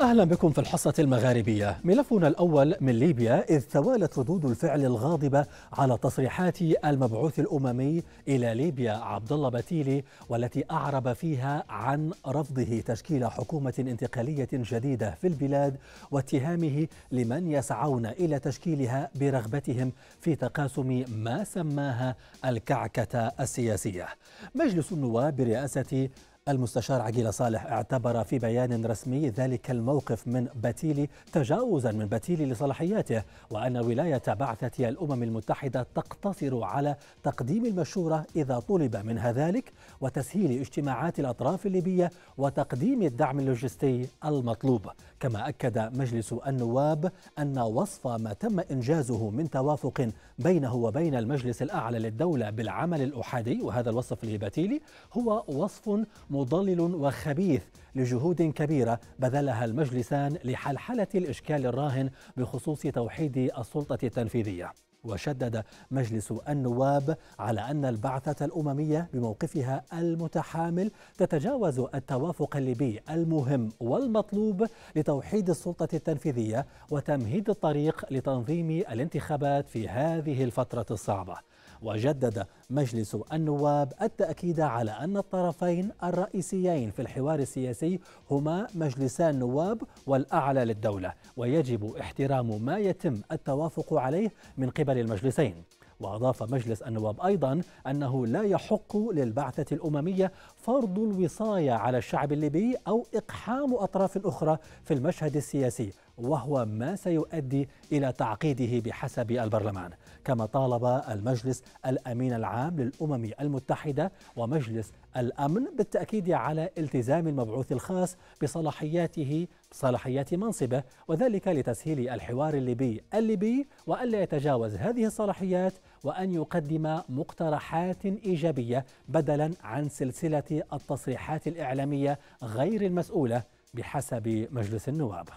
أهلا بكم في الحصة المغاربية ملفنا الأول من ليبيا إذ توالت ردود الفعل الغاضبة على تصريحات المبعوث الأممي إلى ليبيا عبد الله بتيلي والتي أعرب فيها عن رفضه تشكيل حكومة انتقالية جديدة في البلاد واتهامه لمن يسعون إلى تشكيلها برغبتهم في تقاسم ما سماها الكعكة السياسية مجلس النواب برئاسة المستشار عقيل صالح اعتبر في بيان رسمي ذلك الموقف من بتيلي تجاوزا من بتيلي لصلاحياته وأن ولاية بعثة الأمم المتحدة تقتصر على تقديم المشورة إذا طلب منها ذلك وتسهيل اجتماعات الأطراف الليبية وتقديم الدعم اللوجستي المطلوب كما أكد مجلس النواب أن وصف ما تم إنجازه من توافق بينه وبين المجلس الأعلى للدولة بالعمل الأحادي وهذا الوصف الهباتيلي هو وصف مضلل وخبيث لجهود كبيرة بذلها المجلسان لحلحلة الإشكال الراهن بخصوص توحيد السلطة التنفيذية وشدد مجلس النواب على أن البعثة الأممية بموقفها المتحامل تتجاوز التوافق الليبي المهم والمطلوب لتوحيد السلطة التنفيذية وتمهيد الطريق لتنظيم الانتخابات في هذه الفترة الصعبة وجدد مجلس النواب التأكيد على أن الطرفين الرئيسيين في الحوار السياسي هما مجلسان النواب والأعلى للدولة ويجب احترام ما يتم التوافق عليه من قبل المجلسين وأضاف مجلس النواب أيضا أنه لا يحق للبعثة الأممية فرض الوصاية على الشعب الليبي أو إقحام أطراف أخرى في المشهد السياسي وهو ما سيؤدي إلى تعقيده بحسب البرلمان كما طالب المجلس الأمين العام للأمم المتحدة ومجلس الأمن بالتأكيد على التزام المبعوث الخاص بصلاحياته صلاحيات منصبه وذلك لتسهيل الحوار الليبي الليبي وألا يتجاوز هذه الصلاحيات وأن يقدم مقترحات إيجابية بدلا عن سلسلة التصريحات الإعلامية غير المسؤولة بحسب مجلس النواب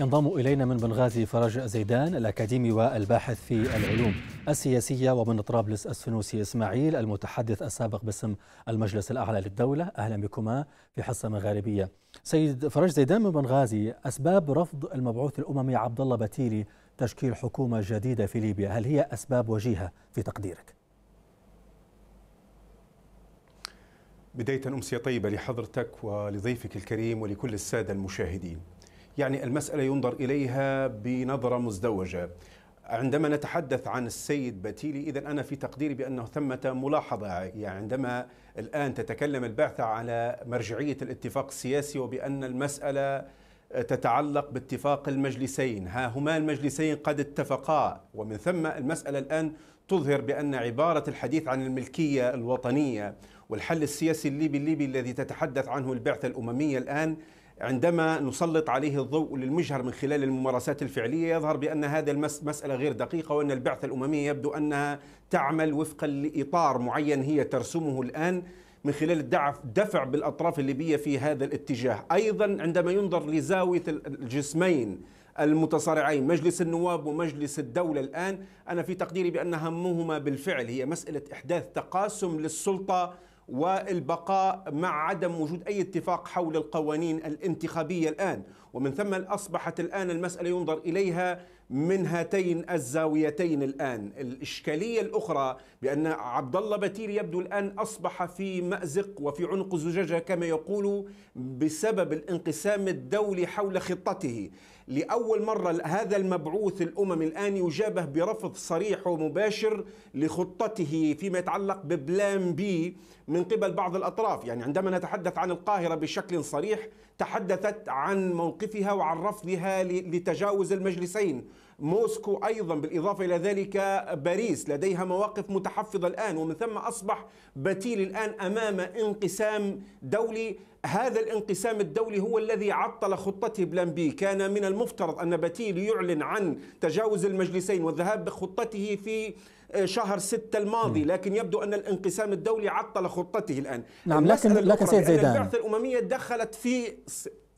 ينضم إلينا من بنغازي فرج زيدان الأكاديمي والباحث في العلوم السياسية ومن طرابلس السنوسي إسماعيل المتحدث السابق باسم المجلس الأعلى للدولة أهلا بكما في حصة مغاربية سيد فرج زيدان من بنغازي أسباب رفض المبعوث الأممي عبد الله بتيلي تشكيل حكومة جديدة في ليبيا هل هي أسباب وجيهة في تقديرك؟ بداية أمسية طيبة لحضرتك ولضيفك الكريم ولكل السادة المشاهدين يعني المسألة ينظر إليها بنظرة مزدوجة عندما نتحدث عن السيد بتيلي إذا أنا في تقديري بأنه ثمة ملاحظة يعني عندما الآن تتكلم البعثة على مرجعية الاتفاق السياسي وبأن المسألة تتعلق باتفاق المجلسين ها هما المجلسين قد اتفقا ومن ثم المسألة الآن تظهر بأن عبارة الحديث عن الملكية الوطنية والحل السياسي الليبي الليبي الذي تتحدث عنه البعثة الأممية الآن عندما نسلط عليه الضوء للمجهر من خلال الممارسات الفعلية يظهر بأن هذا المسألة غير دقيقة وأن البعثة الأممية يبدو أنها تعمل وفقا لإطار معين هي ترسمه الآن من خلال الدفع بالأطراف الليبية في هذا الاتجاه أيضا عندما ينظر لزاوية الجسمين المتصارعين مجلس النواب ومجلس الدولة الآن أنا في تقديري بأن همهما بالفعل هي مسألة إحداث تقاسم للسلطة والبقاء مع عدم وجود أي اتفاق حول القوانين الانتخابية الآن ومن ثم أصبحت الآن المسألة ينظر إليها من هاتين الزاويتين الآن الإشكالية الأخرى بأن عبد الله بتير يبدو الآن أصبح في مأزق وفي عنق زجاجة كما يقول بسبب الانقسام الدولي حول خطته لأول مرة هذا المبعوث الأممي الآن يجابه برفض صريح ومباشر لخطته فيما يتعلق ببلان بي من قبل بعض الأطراف يعني عندما نتحدث عن القاهرة بشكل صريح تحدثت عن موقفها وعن رفضها لتجاوز المجلسين موسكو أيضا بالإضافة إلى ذلك باريس لديها مواقف متحفظة الآن ومن ثم أصبح بتيل الآن أمام انقسام دولي هذا الانقسام الدولي هو الذي عطل خطته بلان بي كان من المفترض أن بتيل يعلن عن تجاوز المجلسين والذهاب بخطته في آه، شهر ستة الماضي لكن يبدو أن الانقسام الدولي عطل خطته الآن نعم لكن لكن سيد زيدان البعثة الأممية دخلت في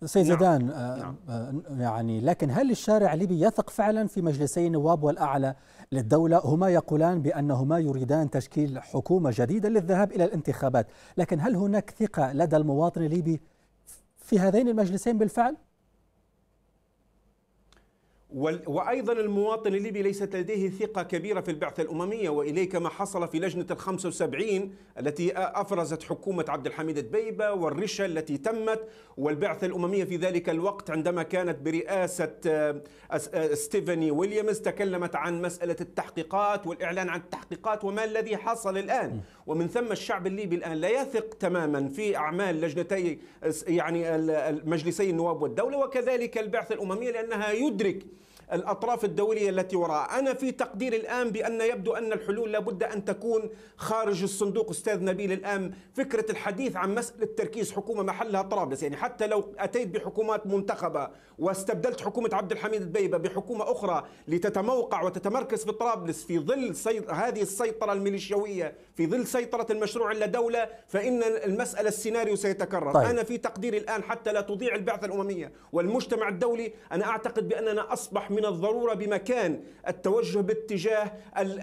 سيد نعم. زيدان آه، نعم. نعم. يعني لكن هل الشارع الليبي يثق فعلا في مجلسي النواب والأعلى للدولة هما يقولان بأنهما يريدان تشكيل حكومة جديدة للذهاب إلى الانتخابات لكن هل هناك ثقة لدى المواطن الليبي في هذين المجلسين بالفعل؟ وأيضا المواطن الليبي ليست لديه ثقة كبيرة في البعثة الأممية وإليك ما حصل في لجنة الخمسة وسبعين التي أفرزت حكومة عبد الحميد البيبة والرشة التي تمت والبعثة الأممية في ذلك الوقت عندما كانت برئاسة آه، آه، ستيفاني ويليامز تكلمت عن مسألة التحقيقات والإعلان عن التحقيقات وما الذي حصل الآن ومن ثم الشعب الليبي الآن لا يثق تماما في أعمال لجنتي يعني مجلسي النواب والدولة وكذلك البعثة الأممية لأنها يدرك الأطراف الدولية التي وراء أنا في تقديري الآن بأن يبدو أن الحلول لابد أن تكون خارج الصندوق أستاذ نبيل الآن فكرة الحديث عن مسألة تركيز حكومة محلها طرابلس يعني حتى لو أتيت بحكومات منتخبة واستبدلت حكومة عبد الحميد البيبة بحكومة أخرى لتتموقع وتتمركز في طرابلس في ظل هذه السيطرة الميليشيوية في ظل سيطرة المشروع على دولة فإن المسألة السيناريو سيتكرر طيب. أنا في تقديري الآن حتى لا تضيع البعثة الأممية والمجتمع الدولي أنا أعتقد بأننا أصبح من الضرورة بمكان التوجه باتجاه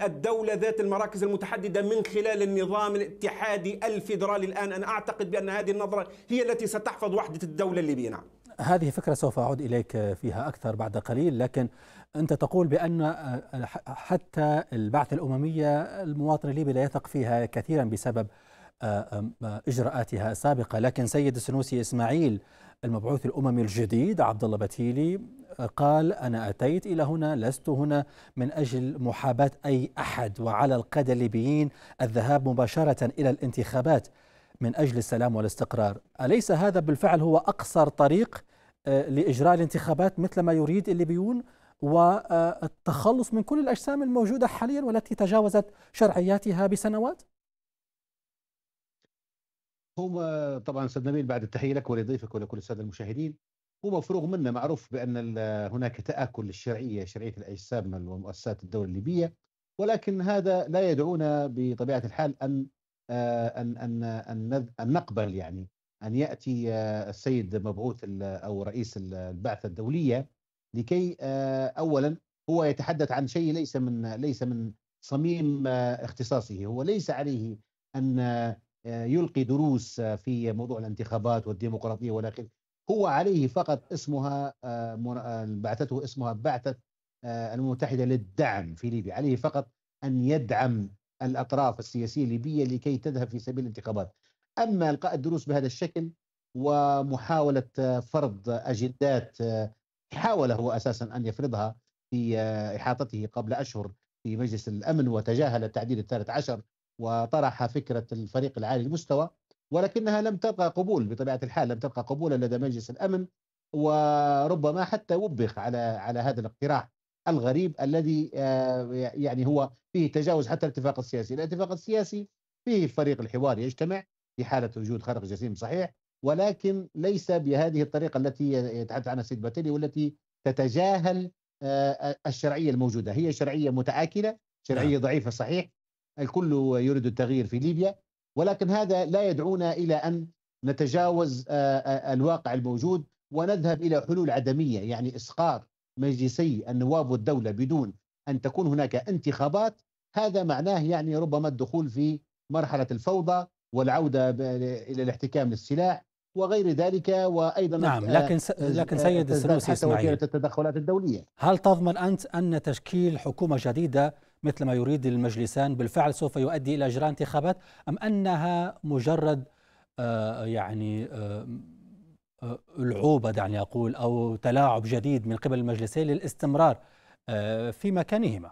الدولة ذات المراكز المتحددة من خلال النظام الاتحادي الفيدرالي الآن أنا أعتقد بأن هذه النظرة هي التي ستحفظ وحدة الدولة الليبية نعم هذه فكرة سوف أعود إليك فيها أكثر بعد قليل لكن أنت تقول بأن آه، حتى البعثة الأممية المواطن الليبي لا يثق فيها كثيرا بسبب آه، آه، إجراءاتها السابقة لكن سيد السنوسي إسماعيل المبعوث الأممي الجديد عبد الله بتيلي قال أنا أتيت إلى هنا لست هنا من أجل محاباة أي أحد وعلى القادة الليبيين الذهاب مباشرة إلى الانتخابات من أجل السلام والاستقرار أليس هذا بالفعل هو أقصر طريق لإجراء الانتخابات مثل ما يريد الليبيون؟ والتخلص من كل الأجسام الموجودة حاليا والتي تجاوزت شرعياتها بسنوات؟ هو طبعا استاذ نبيل بعد التحيه لك ولضيفك ولكل الساده المشاهدين هو مفروغ منه معروف بان هناك تاكل للشرعيه شرعيه الاجسام ومؤسسات الدوله الليبيه ولكن هذا لا يدعونا بطبيعه الحال ان آه، ان ان ان, أن نقبل يعني ان ياتي آه، السيد مبعوث او رئيس البعثه الدوليه لكي آه، اولا هو يتحدث عن شيء ليس من ليس من صميم آه، اختصاصه هو ليس عليه ان آه، يلقي دروس في موضوع الانتخابات والديمقراطيه والى اخره هو عليه فقط اسمها بعثته اسمها بعثه الامم المتحده للدعم في ليبيا عليه فقط ان يدعم الاطراف السياسيه الليبيه لكي تذهب في سبيل الانتخابات اما القاء الدروس بهذا الشكل ومحاوله فرض اجندات حاول هو اساسا ان يفرضها في آه، احاطته قبل اشهر في مجلس الامن وتجاهل التعديل الثالث عشر وطرح فكره الفريق العالي المستوى ولكنها لم تلقى قبول بطبيعه الحال لم تلقى قبولا لدى مجلس الامن وربما حتى وبخ على على هذا الاقتراح الغريب الذي آه، يعني هو فيه تجاوز حتى الاتفاق السياسي، الاتفاق السياسي فيه فريق الحوار يجتمع في حاله وجود خرق جسيم صحيح ولكن ليس بهذه الطريقة التي يتحدث عنها السيد باتيلي والتي تتجاهل آه، الشرعية الموجودة هي شرعية متآكلة شرعية نعم. ضعيفة صحيح الكل يريد التغيير في ليبيا ولكن هذا لا يدعونا إلى أن نتجاوز آه، آه، الواقع الموجود ونذهب إلى حلول عدمية يعني إسقاط مجلسي النواب والدولة بدون أن تكون هناك انتخابات هذا معناه يعني ربما الدخول في مرحلة الفوضى والعودة إلى الاحتكام للسلاح وغير ذلك وايضا نعم آه، لكن آه، لكن آه، سيد السنوسي اسماعيل التدخلات الدوليه هل تضمن انت ان تشكيل حكومه جديده مثل ما يريد المجلسان بالفعل سوف يؤدي الى اجراء انتخابات ام انها مجرد آه يعني آه العوبه دعني اقول او تلاعب جديد من قبل المجلسين للاستمرار في مكانهما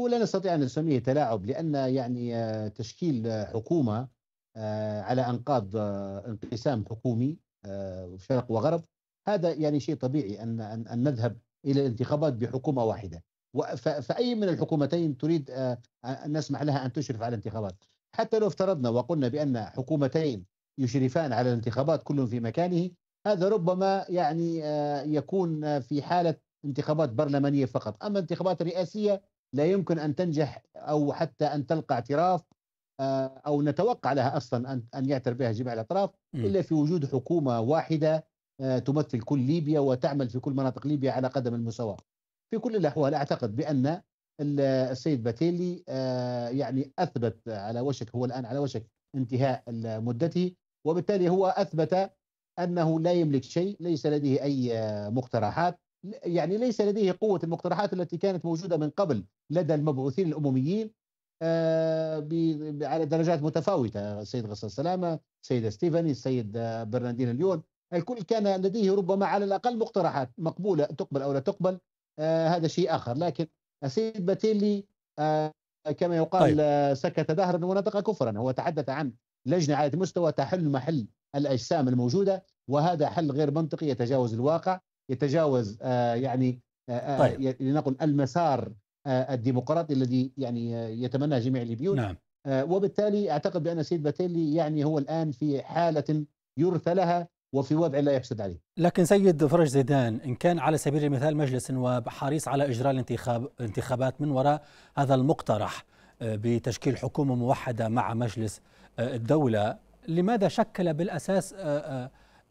ولا نستطيع ان نسميه تلاعب لان يعني تشكيل حكومه آه، على انقاض آه، انقسام حكومي آه، شرق وغرب هذا يعني شيء طبيعي ان ان نذهب الى الانتخابات بحكومه واحده فاي من الحكومتين تريد ان نسمح لها ان تشرف على الانتخابات حتى لو افترضنا وقلنا بان حكومتين يشرفان على الانتخابات كل في مكانه هذا ربما يعني يكون في حاله انتخابات برلمانيه فقط اما انتخابات رئاسيه لا يمكن ان تنجح او حتى ان تلقى اعتراف آه، او نتوقع لها اصلا ان يعتر بها جميع الاطراف الا في وجود حكومه واحده آه، تمثل كل ليبيا وتعمل في كل مناطق ليبيا على قدم المساواه. في كل الاحوال اعتقد بان السيد باتيلي آه، يعني اثبت على وشك هو الان على وشك انتهاء مدته وبالتالي هو اثبت انه لا يملك شيء، ليس لديه اي مقترحات، يعني ليس لديه قوه المقترحات التي كانت موجوده من قبل لدى المبعوثين الامميين آه، على درجات متفاوتة السيد غسان سلامة السيدة ستيفاني السيد برناردين اليون الكل كان لديه ربما على الأقل مقترحات مقبولة تقبل أو لا تقبل آه، هذا شيء آخر لكن السيد باتيلي آه، كما يقال طيب. سكت دهرا ونطق كفرا هو تحدث عن لجنة على المستوى تحل محل الأجسام الموجودة وهذا حل غير منطقي يتجاوز الواقع يتجاوز يعني طيب. لنقل المسار آه، الديمقراطي الذي يعني آه، يتمنى جميع الليبيون نعم. آه، وبالتالي اعتقد بان السيد باتيلي يعني هو الان في حاله يرثى لها وفي وضع لا يحسد عليه لكن سيد فرج زيدان إن كان على سبيل المثال مجلس النواب حريص على إجراء الانتخاب الانتخابات من وراء هذا المقترح بتشكيل حكومة موحدة مع مجلس الدولة لماذا شكل بالأساس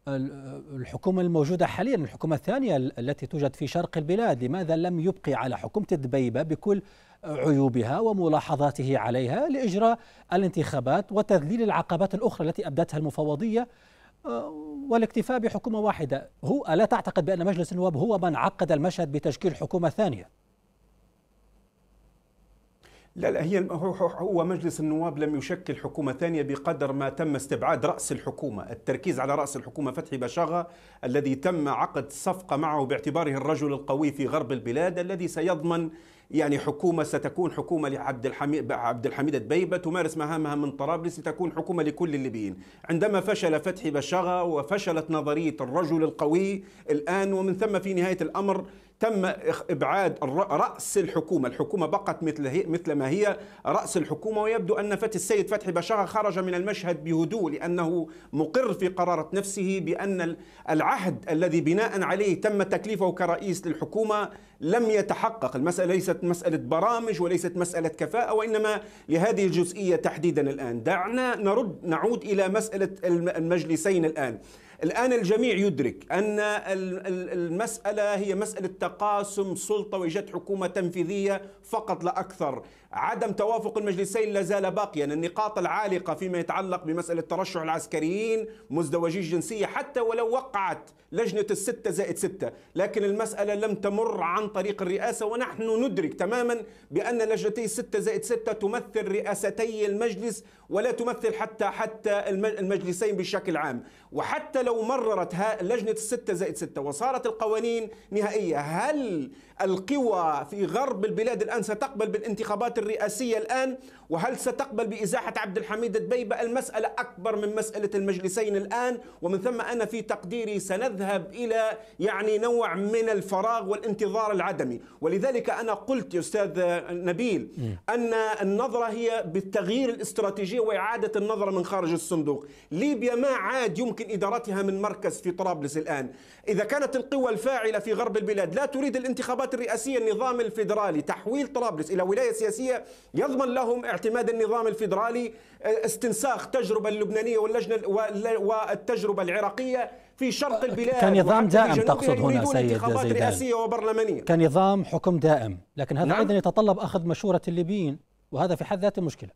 الحكومة الموجودة حاليا الحكومة الثانية التي توجد في شرق البلاد لماذا لم يبقي على حكومة دبيبة بكل عيوبها وملاحظاته عليها لإجراء الانتخابات وتذليل العقبات الأخرى التي أبدتها المفوضية آه، والاكتفاء بحكومة واحدة هو ألا تعتقد بأن مجلس النواب هو من عقد المشهد بتشكيل حكومة ثانية؟ لا لا هي هو مجلس النواب لم يشكل حكومه ثانيه بقدر ما تم استبعاد راس الحكومه، التركيز على راس الحكومه فتحي بشاغه الذي تم عقد صفقه معه باعتباره الرجل القوي في غرب البلاد الذي سيضمن يعني حكومه ستكون حكومه لعبد الحميد عبد الحميد دبيبه تمارس مهامها من طرابلس لتكون حكومه لكل الليبيين، عندما فشل فتحي بشاغه وفشلت نظريه الرجل القوي الان ومن ثم في نهايه الامر تم ابعاد راس الحكومه، الحكومه بقت مثل هي مثل ما هي راس الحكومه ويبدو ان فتى السيد فتحي بشاغه خرج من المشهد بهدوء لانه مقر في قراره نفسه بان العهد الذي بناء عليه تم تكليفه كرئيس للحكومه لم يتحقق، المساله ليست مساله برامج وليست مساله كفاءه وانما لهذه الجزئيه تحديدا الان، دعنا نرد نعود الى مساله المجلسين الان. الآن الجميع يدرك أن المسألة هي مسألة تقاسم سلطة وإيجاد حكومة تنفيذية فقط لا أكثر عدم توافق المجلسين لا زال باقيا النقاط العالقة فيما يتعلق بمسألة ترشح العسكريين مزدوجي الجنسية حتى ولو وقعت لجنة الستة زائد ستة لكن المسألة لم تمر عن طريق الرئاسة ونحن ندرك تماما بأن لجنتي الستة زائد ستة تمثل رئاستي المجلس ولا تمثل حتى حتى المجلسين بشكل عام وحتى لو مررت لجنة الستة زائد ستة وصارت القوانين نهائية هل القوى في غرب البلاد الآن ستقبل بالانتخابات الانتخابات الرئاسية الآن وهل ستقبل بإزاحة عبد الحميد الدبيبة المسألة أكبر من مسألة المجلسين الآن ومن ثم أنا في تقديري سنذهب إلى يعني نوع من الفراغ والانتظار العدمي ولذلك أنا قلت يا أستاذ نبيل أن النظرة هي بالتغيير الاستراتيجية وإعادة النظرة من خارج الصندوق ليبيا ما عاد يمكن إدارتها من مركز في طرابلس الآن إذا كانت القوى الفاعلة في غرب البلاد لا تريد الانتخابات الرئاسية النظام الفيدرالي تحويل طرابلس إلى ولاية سياسية الدولية يضمن لهم اعتماد النظام الفيدرالي آه، استنساخ تجربة اللبنانية واللجنة والتجربة العراقية في شرق آه، البلاد كنظام دائم تقصد هنا سيد زيدان رئاسية وبرلمانية كنظام حكم دائم لكن هذا نعم؟ أيضا يتطلب أخذ مشورة الليبيين وهذا في حد ذاته مشكلة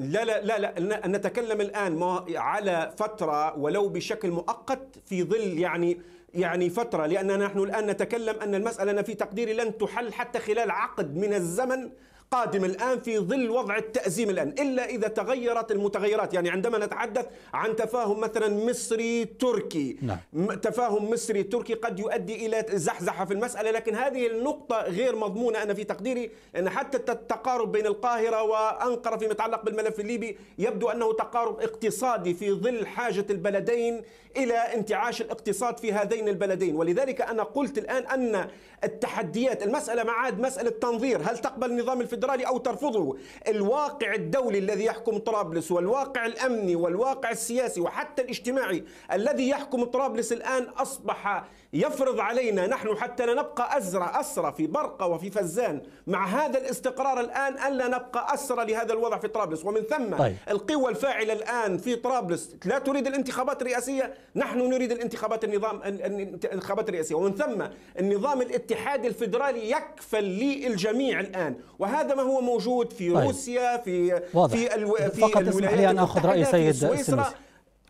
لا لا لا لا نتكلم الان ما على فتره ولو بشكل مؤقت في ظل يعني يعني فتره لاننا نحن الان نتكلم ان المساله في تقديري لن تحل حتى خلال عقد من الزمن قادم الآن في ظل وضع التأزيم الآن إلا إذا تغيرت المتغيرات يعني عندما نتحدث عن تفاهم مثلا مصري تركي نعم. تفاهم مصري تركي قد يؤدي إلى زحزحة في المسألة لكن هذه النقطة غير مضمونة أنا في تقديري أن حتى التقارب بين القاهرة وأنقرة فيما يتعلق بالملف الليبي يبدو أنه تقارب اقتصادي في ظل حاجة البلدين إلى انتعاش الاقتصاد في هذين البلدين ولذلك أنا قلت الآن أن التحديات المسألة ما عاد مسألة تنظير هل تقبل نظام الفدرالي الفيدرالي أو ترفضه الواقع الدولي الذي يحكم طرابلس والواقع الأمني والواقع السياسي وحتى الاجتماعي الذي يحكم طرابلس الآن أصبح يفرض علينا نحن حتى لا نبقى أزرى أسرى في برقة وفي فزان مع هذا الاستقرار الآن ألا نبقى أسرى لهذا الوضع في طرابلس ومن ثم طيب. القوى الفاعلة الآن في طرابلس لا تريد الانتخابات الرئاسية نحن نريد الانتخابات النظام الانتخابات الرئاسية ومن ثم النظام الاتحادي الفيدرالي يكفل للجميع الآن وهذا ما هو موجود في طيب. روسيا في واضح. في الو... في فقط اسمح لي أن أخذ رأي سيد سويسرا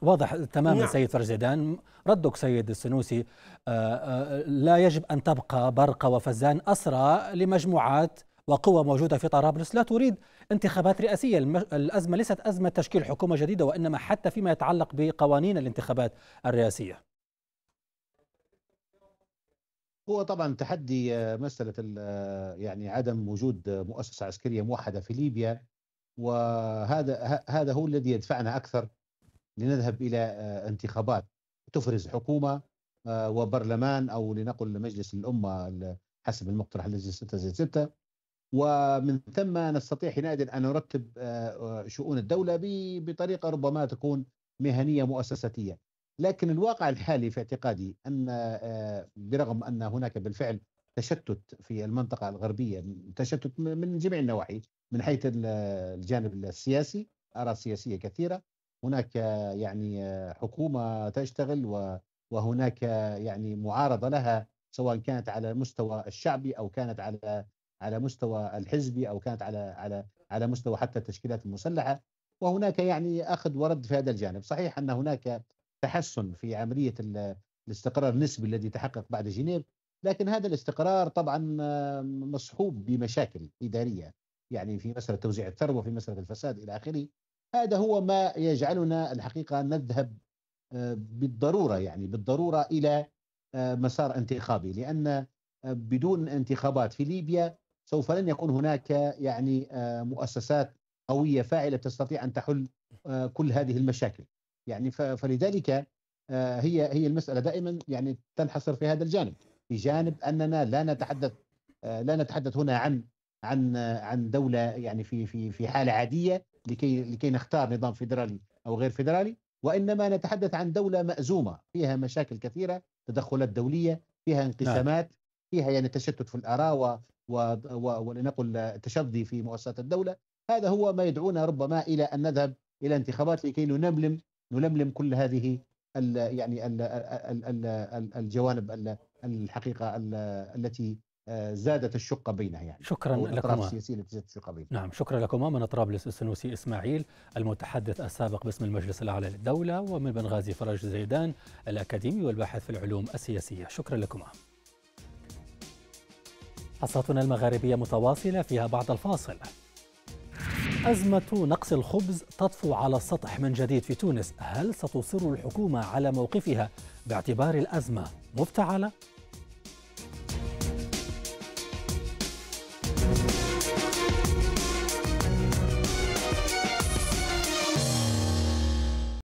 واضح تماما نعم. سيد فرج زيدان ردك سيد السنوسي آه، آه، لا يجب أن تبقى برقة وفزان أسرى لمجموعات وقوى موجودة في طرابلس لا تريد انتخابات رئاسية الأزمة ليست أزمة تشكيل حكومة جديدة وإنما حتى فيما يتعلق بقوانين الانتخابات الرئاسية هو طبعا تحدي آه، مسألة يعني عدم وجود مؤسسة عسكرية موحدة في ليبيا وهذا هذا هو الذي يدفعنا أكثر لنذهب إلى آه، انتخابات تفرز حكومة آه، وبرلمان أو لنقل مجلس الأمة حسب المقترح الذي ستزيد زائد ومن ثم نستطيع حينئذ أن نرتب آه، شؤون الدولة بطريقة ربما تكون مهنية مؤسساتية لكن الواقع الحالي في اعتقادي أن برغم أن هناك بالفعل تشتت في المنطقة الغربية تشتت من جميع النواحي من حيث الجانب السياسي آراء سياسية كثيرة هناك يعني حكومة تشتغل وهناك يعني معارضة لها سواء كانت على مستوى الشعبي أو كانت على على مستوى الحزبي أو كانت على على على مستوى حتى التشكيلات المسلحة وهناك يعني أخذ ورد في هذا الجانب صحيح أن هناك تحسن في عملية الاستقرار النسبي الذي تحقق بعد جنيف لكن هذا الاستقرار طبعا مصحوب بمشاكل إدارية يعني في مسألة توزيع الثروة في مسألة الفساد إلى آخره هذا هو ما يجعلنا الحقيقه نذهب آه، بالضروره يعني بالضروره الى آه، مسار انتخابي لان آه، بدون انتخابات في ليبيا سوف لن يكون هناك يعني مؤسسات قويه فاعله تستطيع ان تحل كل هذه المشاكل يعني فلذلك هي هي المساله دائما يعني تنحصر في هذا الجانب في جانب اننا لا نتحدث لا نتحدث هنا عن عن عن دوله يعني في في في حاله عاديه لكي لكي نختار نظام فيدرالي او غير فيدرالي وانما نتحدث عن دوله مازومه فيها مشاكل كثيره تدخلات دوليه فيها انقسامات نعم. فيها يعني تشتت في الاراء و... و... و... ولنقل تشظي في مؤسسات الدوله هذا هو ما يدعونا ربما الى ان نذهب الى انتخابات لكي نلملم نلملم كل هذه ال يعني ال ال ال الجوانب ال الحقيقه ال التي آه، زادت الشقة بينها يعني شكرا لكم الأطراف السياسية التي زادت الشقة بينها نعم شكرا لكما من طرابلس السنوسي إسماعيل المتحدث السابق باسم المجلس الأعلى للدولة ومن بنغازي فرج زيدان الأكاديمي والباحث في العلوم السياسية شكرا لكما حصتنا المغاربية متواصلة فيها بعد الفاصل أزمة نقص الخبز تطفو على السطح من جديد في تونس هل ستصر الحكومة على موقفها باعتبار الأزمة مفتعلة؟